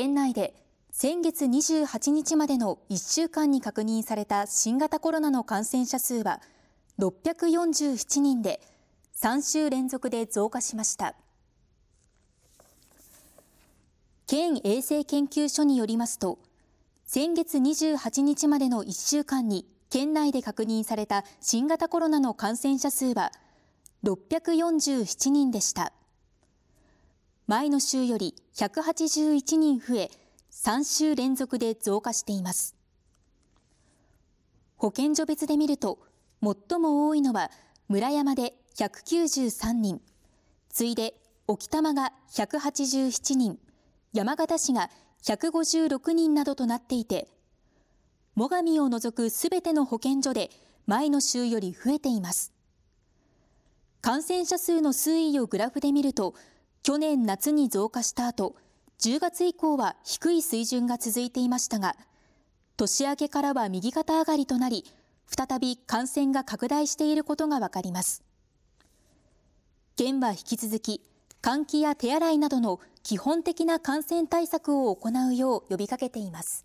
県内で先月28日までの1週間に確認された新型コロナの感染者数は647人で3週連続で増加しました県衛生研究所によりますと先月28日までの1週間に県内で確認された新型コロナの感染者数は647人でした。前の週より181人増え、3週連続で増加しています。保健所別で見ると、最も多いのは村山で193人、次いで沖玉が187人、山形市が156人などとなっていて、最上を除くすべての保健所で前の週より増えています。感染者数の推移をグラフで見ると、去年夏に増加した後、10月以降は低い水準が続いていましたが、年明けからは右肩上がりとなり、再び感染が拡大していることがわかります。県は引き続き、換気や手洗いなどの基本的な感染対策を行うよう呼びかけています。